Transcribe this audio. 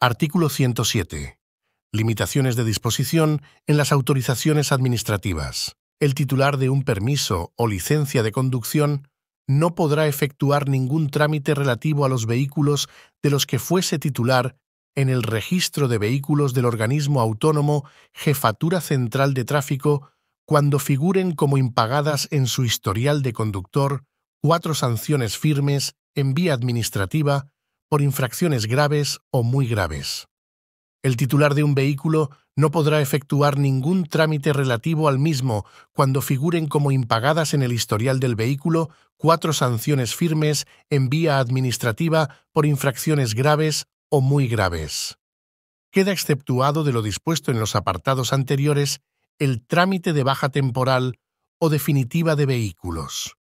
Artículo 107. Limitaciones de disposición en las autorizaciones administrativas. El titular de un permiso o licencia de conducción no podrá efectuar ningún trámite relativo a los vehículos de los que fuese titular en el registro de vehículos del organismo autónomo Jefatura Central de Tráfico cuando figuren como impagadas en su historial de conductor cuatro sanciones firmes en vía administrativa por infracciones graves o muy graves. El titular de un vehículo no podrá efectuar ningún trámite relativo al mismo cuando figuren como impagadas en el historial del vehículo cuatro sanciones firmes en vía administrativa por infracciones graves o muy graves. Queda exceptuado de lo dispuesto en los apartados anteriores el trámite de baja temporal o definitiva de vehículos.